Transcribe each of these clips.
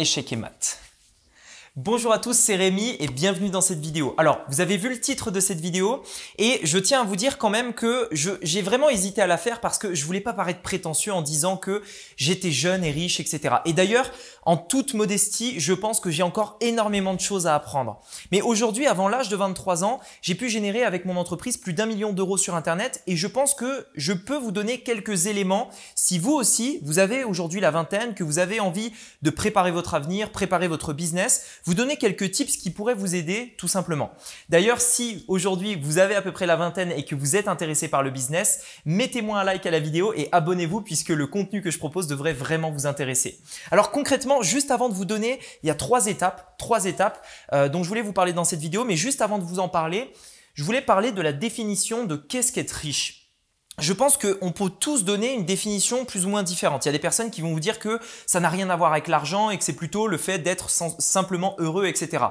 échec et mat. Bonjour à tous, c'est Rémi et bienvenue dans cette vidéo. Alors, vous avez vu le titre de cette vidéo et je tiens à vous dire quand même que j'ai vraiment hésité à la faire parce que je voulais pas paraître prétentieux en disant que j'étais jeune et riche, etc. Et d'ailleurs, en toute modestie, je pense que j'ai encore énormément de choses à apprendre. Mais aujourd'hui, avant l'âge de 23 ans, j'ai pu générer avec mon entreprise plus d'un million d'euros sur Internet et je pense que je peux vous donner quelques éléments si vous aussi, vous avez aujourd'hui la vingtaine, que vous avez envie de préparer votre avenir, préparer votre business, vous donner quelques tips qui pourraient vous aider tout simplement. D'ailleurs, si aujourd'hui vous avez à peu près la vingtaine et que vous êtes intéressé par le business, mettez-moi un like à la vidéo et abonnez-vous puisque le contenu que je propose devrait vraiment vous intéresser. Alors concrètement, juste avant de vous donner, il y a trois étapes, trois étapes euh, dont je voulais vous parler dans cette vidéo, mais juste avant de vous en parler, je voulais parler de la définition de qu'est-ce qu'être riche je pense qu'on peut tous donner une définition plus ou moins différente. Il y a des personnes qui vont vous dire que ça n'a rien à voir avec l'argent et que c'est plutôt le fait d'être simplement heureux, etc.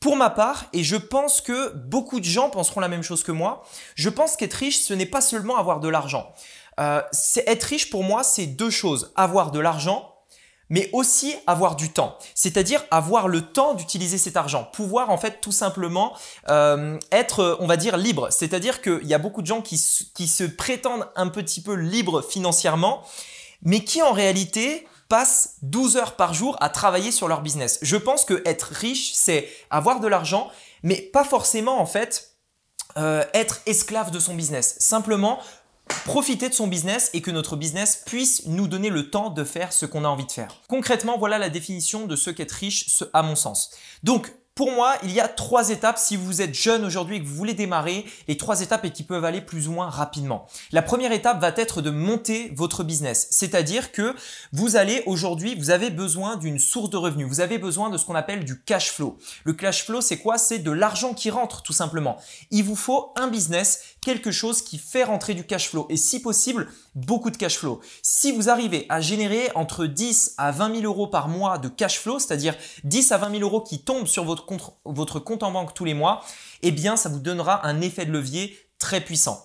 Pour ma part, et je pense que beaucoup de gens penseront la même chose que moi, je pense qu'être riche, ce n'est pas seulement avoir de l'argent. Euh, être riche pour moi, c'est deux choses. Avoir de l'argent mais aussi avoir du temps, c'est-à-dire avoir le temps d'utiliser cet argent, pouvoir en fait tout simplement euh, être, euh, on va dire, libre. C'est-à-dire qu'il y a beaucoup de gens qui, se prétendent un petit peu libres financièrement, mais qui en réalité passent 12 heures par jour à travailler sur leur business. Je pense que être riche, c'est avoir de l'argent, mais pas forcément en fait euh, être esclave de son business. Simplement profiter de son business et que notre business puisse nous donner le temps de faire ce qu'on a envie de faire. Concrètement, voilà la définition de ce qu'être riche à mon sens. Donc, pour moi, il y a trois étapes si vous êtes jeune aujourd'hui et que vous voulez démarrer, les trois étapes et qui peuvent aller plus ou moins rapidement. La première étape va être de monter votre business, c'est-à-dire que vous allez aujourd'hui, vous avez besoin d'une source de revenus, vous avez besoin de ce qu'on appelle du cash flow. Le cash flow, c'est quoi C'est de l'argent qui rentre tout simplement. Il vous faut un business, quelque chose qui fait rentrer du cash flow et si possible, beaucoup de cash flow. Si vous arrivez à générer entre 10 à 20 000 euros par mois de cash flow, c'est-à-dire 10 à 20 000 euros qui tombent sur votre compte, votre compte en banque tous les mois, eh bien, ça vous donnera un effet de levier très puissant.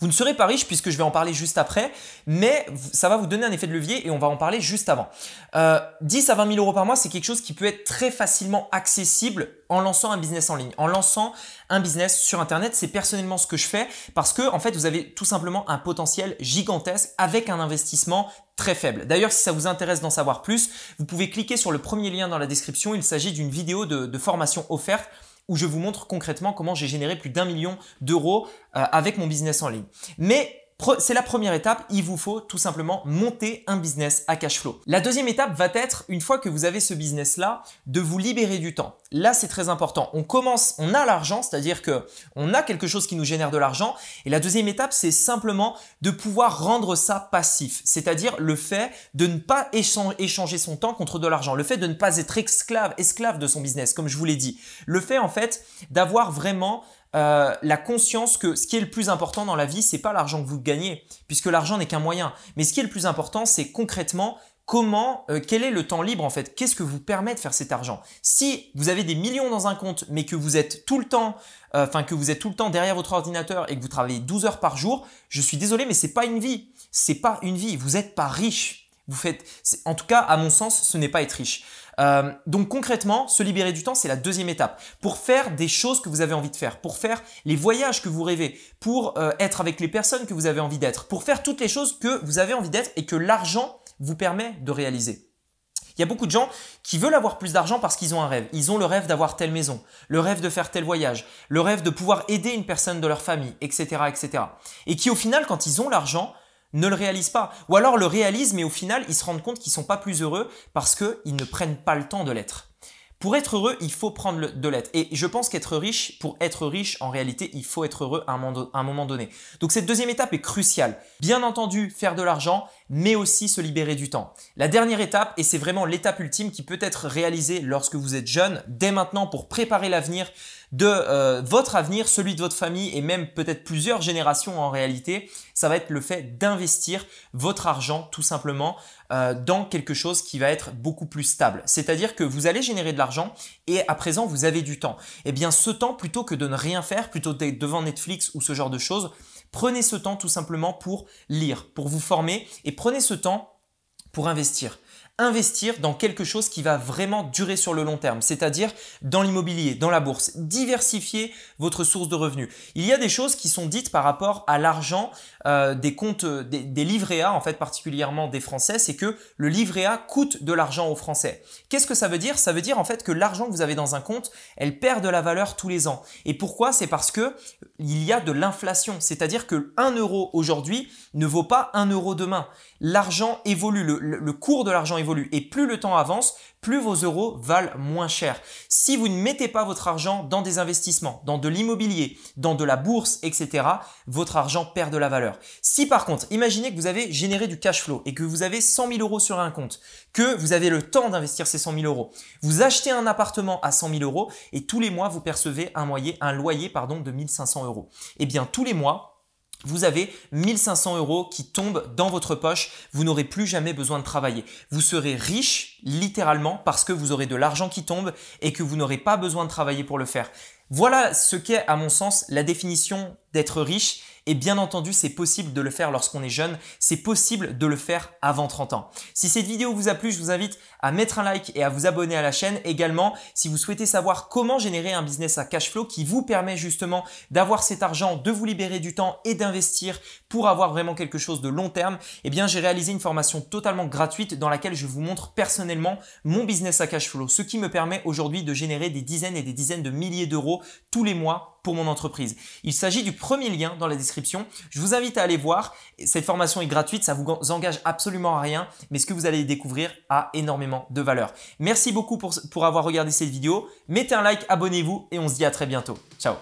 Vous ne serez pas riche puisque je vais en parler juste après, mais ça va vous donner un effet de levier et on va en parler juste avant. 10 euh, à 20 000 euros par mois, c'est quelque chose qui peut être très facilement accessible en lançant un business en ligne, en lançant un business sur Internet. C'est personnellement ce que je fais parce que en fait, vous avez tout simplement un potentiel gigantesque avec un investissement très faible. D'ailleurs, si ça vous intéresse d'en savoir plus, vous pouvez cliquer sur le premier lien dans la description. Il s'agit d'une vidéo de formation offerte où je vous montre concrètement comment j'ai généré plus d'un million d'euros euh, avec mon business en ligne. Mais c'est la première étape, il vous faut tout simplement monter un business à cash flow. La deuxième étape va être, une fois que vous avez ce business-là, de vous libérer du temps. Là, c'est très important. On commence, on a l'argent, c'est-à-dire que on a quelque chose qui nous génère de l'argent. Et la deuxième étape, c'est simplement de pouvoir rendre ça passif, c'est-à-dire le fait de ne pas échanger son temps contre de l'argent, le fait de ne pas être esclave, esclave de son business, comme je vous l'ai dit, le fait en fait d'avoir vraiment euh, la conscience que ce qui est le plus important dans la vie, c'est pas l'argent que vous gagnez, puisque l'argent n'est qu'un moyen. Mais ce qui est le plus important, c'est concrètement comment, euh, quel est le temps libre en fait Qu'est-ce que vous permet de faire cet argent Si vous avez des millions dans un compte, mais que vous êtes tout le temps, euh, enfin que vous êtes tout le temps derrière votre ordinateur et que vous travaillez 12 heures par jour, je suis désolé, mais c'est pas une vie. C'est pas une vie. Vous n'êtes pas riche. Vous faites, en tout cas, à mon sens, ce n'est pas être riche. Euh, donc concrètement, se libérer du temps, c'est la deuxième étape. Pour faire des choses que vous avez envie de faire, pour faire les voyages que vous rêvez, pour euh, être avec les personnes que vous avez envie d'être, pour faire toutes les choses que vous avez envie d'être et que l'argent vous permet de réaliser. Il y a beaucoup de gens qui veulent avoir plus d'argent parce qu'ils ont un rêve. Ils ont le rêve d'avoir telle maison, le rêve de faire tel voyage, le rêve de pouvoir aider une personne de leur famille, etc., etc. Et qui au final, quand ils ont l'argent, ne le réalisent pas. Ou alors le réalisent, mais au final, ils se rendent compte qu'ils ne sont pas plus heureux parce qu'ils ne prennent pas le temps de l'être. Pour être heureux, il faut prendre de l'être. Et je pense qu'être riche, pour être riche, en réalité, il faut être heureux à un moment donné. Donc cette deuxième étape est cruciale. Bien entendu, faire de l'argent, mais aussi se libérer du temps. La dernière étape, et c'est vraiment l'étape ultime qui peut être réalisée lorsque vous êtes jeune, dès maintenant pour préparer l'avenir, de euh, votre avenir, celui de votre famille et même peut-être plusieurs générations en réalité, ça va être le fait d'investir votre argent tout simplement euh, dans quelque chose qui va être beaucoup plus stable. C'est-à-dire que vous allez générer de l'argent et à présent vous avez du temps. Eh bien ce temps, plutôt que de ne rien faire, plutôt d'être devant Netflix ou ce genre de choses, prenez ce temps tout simplement pour lire, pour vous former et prenez ce temps pour investir investir dans quelque chose qui va vraiment durer sur le long terme, c'est-à-dire dans l'immobilier, dans la bourse. Diversifier votre source de revenus. Il y a des choses qui sont dites par rapport à l'argent euh, des comptes, euh, des, livrets A, en fait particulièrement des Français, c'est que le livret A coûte de l'argent aux Français. Qu'est-ce que ça veut dire Ça veut dire en fait que l'argent que vous avez dans un compte, elle perd de la valeur tous les ans. Et pourquoi C'est parce que il y a de l'inflation, c'est-à-dire que 1 euro aujourd'hui ne vaut pas un euro demain. L'argent évolue, le, le cours de l'argent évolue et plus le temps avance, plus vos euros valent moins cher. Si vous ne mettez pas votre argent dans des investissements, dans de l'immobilier, dans de la bourse, etc., votre argent perd de la valeur. Si par contre, imaginez que vous avez généré du cash flow et que vous avez 100 000 euros sur un compte, que vous avez le temps d'investir ces 100 000 euros, vous achetez un appartement à 100 000 euros et tous les mois, vous percevez un, loyer pardon, de 1500 euros. Eh bien, tous les mois, vous avez 1500 euros qui tombent dans votre poche, vous n'aurez plus jamais besoin de travailler. Vous serez riche, littéralement, parce que vous aurez de l'argent qui tombe et que vous n'aurez pas besoin de travailler pour le faire. Voilà ce qu'est, à mon sens, la définition d'être riche et bien entendu, c'est possible de le faire lorsqu'on est jeune, c'est possible de le faire avant 30 ans. Si cette vidéo vous a plu, je vous invite à mettre un like et à vous abonner à la chaîne. Également, si vous souhaitez savoir comment générer un business à cash flow qui vous permet justement d'avoir cet argent, de vous libérer du temps et d'investir pour avoir vraiment quelque chose de long terme, eh bien j'ai réalisé une formation totalement gratuite dans laquelle je vous montre personnellement mon business à cash flow, ce qui me permet aujourd'hui de générer des dizaines et des dizaines de milliers d'euros tous les mois mon entreprise. Il s'agit du premier lien dans la description. Je vous invite à aller voir. Cette formation est gratuite, ça vous engage absolument à rien, mais ce que vous allez découvrir a énormément de valeur. Merci beaucoup pour, pour avoir regardé cette vidéo. Mettez un like, abonnez-vous et on se dit à très bientôt. Ciao